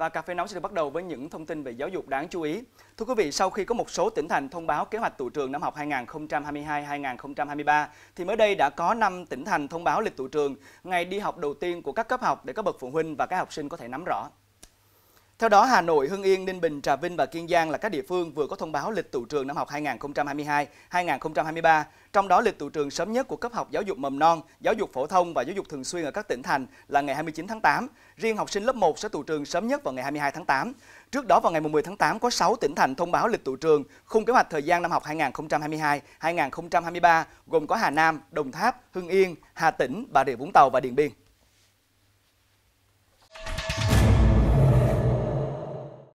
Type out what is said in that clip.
Và cà phê nóng sẽ được bắt đầu với những thông tin về giáo dục đáng chú ý. Thưa quý vị, sau khi có một số tỉnh thành thông báo kế hoạch tụ trường năm học 2022-2023, thì mới đây đã có 5 tỉnh thành thông báo lịch tụ trường, ngày đi học đầu tiên của các cấp học để các bậc phụ huynh và các học sinh có thể nắm rõ. Theo đó, Hà Nội, Hưng Yên, Ninh Bình, Trà Vinh và Kiên Giang là các địa phương vừa có thông báo lịch tụ trường năm học 2022-2023. Trong đó, lịch tụ trường sớm nhất của cấp học giáo dục mầm non, giáo dục phổ thông và giáo dục thường xuyên ở các tỉnh thành là ngày 29 tháng 8. Riêng học sinh lớp 1 sẽ tụ trường sớm nhất vào ngày 22 tháng 8. Trước đó, vào ngày 10 tháng 8, có 6 tỉnh thành thông báo lịch tụ trường, khung kế hoạch thời gian năm học 2022-2023, gồm có Hà Nam, Đồng Tháp, Hưng Yên, Hà Tĩnh, Bà Rịa Vũng Tàu và Điện Biên.